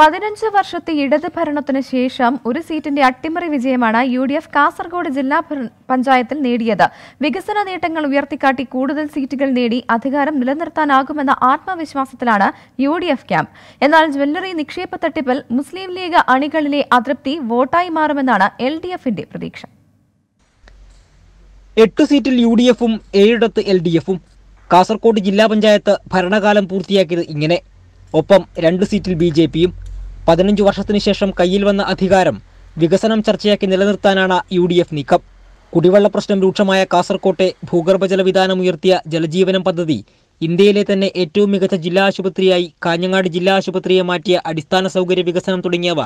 പതിനഞ്ച് വർഷത്തെ ഇടത് ഭരണത്തിന് ശേഷം ഒരു സീറ്റിന്റെ അട്ടിമറി വിജയമാണ് യു ഡി എഫ് കാസർഗോഡ് ജില്ലാ പഞ്ചായത്തിൽ നേടിയത് വികസന നേട്ടങ്ങൾ ഉയർത്തിക്കാട്ടി കൂടുതൽ സീറ്റുകൾ നേടി അധികാരം നിലനിർത്താനാകുമെന്ന ആത്മവിശ്വാസത്തിലാണ് യു ഡി എഫ് ക്യാമ്പ് എന്നാൽ ജ്വല്ലറി നിക്ഷേപ തട്ടിപ്പിൽ മുസ്ലിം ലീഗ് അണികളിലെ അതൃപ്തി വോട്ടായി മാറുമെന്നാണ് എൽ ഡി എഫിന്റെ പ്രതീക്ഷ എട്ട് സീറ്റിൽ യു ഡി എഫും ഏഴിടത്ത് എൽ ഡി എഫും കാസർഗോഡ് ജില്ലാ പഞ്ചായത്ത് ഭരണകാലം പൂർത്തിയാക്കിയത് ഇങ്ങനെ ഒപ്പം രണ്ട് സീറ്റിൽ ബി ജെ പിയും പതിനഞ്ച് വർഷത്തിനു ശേഷം കയ്യിൽ വന്ന അധികാരം വികസനം ചർച്ചയാക്കി നിലനിർത്താനാണ് യു ഡി എഫ് നീക്കം കുടിവെള്ള പ്രശ്നം രൂക്ഷമായ കാസർകോട്ടെ ഭൂഗർഭജല വിധാനം ഉയർത്തിയ ജലജീവനം പദ്ധതി ഇന്ത്യയിലെ തന്നെ ഏറ്റവും മികച്ച ജില്ലാ ആശുപത്രിയായി കാഞ്ഞങ്ങാട് ജില്ലാ ആശുപത്രിയെ മാറ്റിയ അടിസ്ഥാന സൗകര്യ വികസനം തുടങ്ങിയവ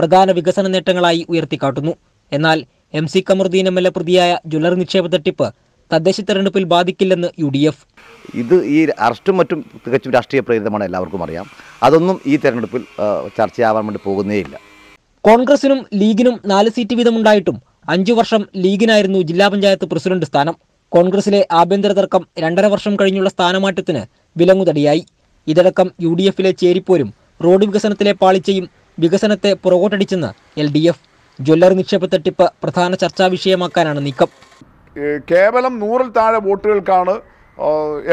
പ്രധാന വികസന നേട്ടങ്ങളായി ഉയർത്തിക്കാട്ടുന്നു എന്നാൽ M C Kamaruddin M L A പ്രതിയായ ജ്വല്ലറി നിക്ഷേപ തട്ടിപ്പ് തദ്ദേശ തെരഞ്ഞെടുപ്പിൽ ബാധിക്കില്ലെന്ന് യു ഡി എഫ് ഇത് ഈ അറസ്റ്റും മറ്റും തികച്ചും രാഷ്ട്രീയ പ്രേരിതമാണ് എല്ലാവർക്കും അറിയാം അതൊന്നും ഈ തെരഞ്ഞെടുപ്പിൽ ചർച്ചയാവാൻ വേണ്ടി പോകുന്നേയില്ല കോൺഗ്രസിനും ലീഗിനും നാല് സീറ്റ് വീതമുണ്ടായിട്ടും അഞ്ചു വർഷം ലീഗിനായിരുന്നു ജില്ലാ പഞ്ചായത്ത് പ്രസിഡന്റ് സ്ഥാനം കോൺഗ്രസിലെ ആഭ്യന്തര തർക്കം രണ്ടര വർഷം കഴിഞ്ഞുള്ള സ്ഥാനമാറ്റത്തിന് വിലങ്ങുതടിയായി ഇതടക്കം യു ഡി എഫിലെ ചേരിപ്പോരും റോഡ് വികസനത്തിലെ പാളിച്ചയും വികസനത്തെ പുറകോട്ടടിച്ചെന്ന് എൽ ഡി എഫ് ജ്വല്ലറി നിക്ഷേപ തട്ടിപ്പ് പ്രധാന ചർച്ചാ വിഷയമാക്കാനാണ് നീക്കം കേവലം നൂറിൽ താഴെ വോട്ടുകൾക്കാണ്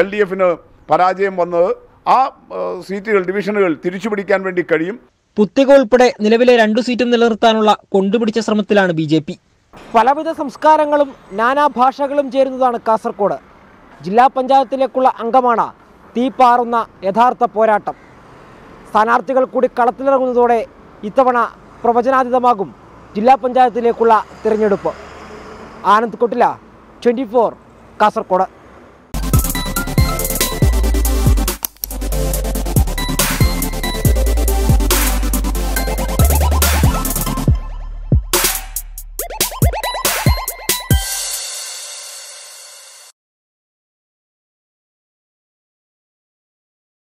എൽ ഡി എഫിന് പരാജയം വന്നത് ആ സീറ്റുകൾ ഡിവിഷനുകൾ തിരിച്ചു പിടിക്കാൻ വേണ്ടി കഴിയും പുത്തിക ഉൾപ്പെടെ നിലവിലെ രണ്ടു സീറ്റും നിലനിർത്താനുള്ള കൊണ്ടുപിടിച്ച ശ്രമത്തിലാണ് ബി ജെ പി പലവിധ സംസ്കാരങ്ങളും നാനാഭാഷകളും ചേരുന്നതാണ് കാസർഗോഡ് ജില്ലാ പഞ്ചായത്തിലേക്കുള്ള അംഗമാണ് തീപ്പാറുന്ന യഥാർത്ഥ പോരാട്ടം സ്ഥാനാർത്ഥികൾ കൂടി കളത്തിലിറങ്ങുന്നതോടെ ഇത്തവണ പ്രവചനാതീതമാകും ജില്ലാ പഞ്ചായത്തിലേക്കുള്ള തിരഞ്ഞെടുപ്പ് ആനന്ദ് കൊട്ടില ട്വൻറ്റി ഫോർ കാസർഗോഡ്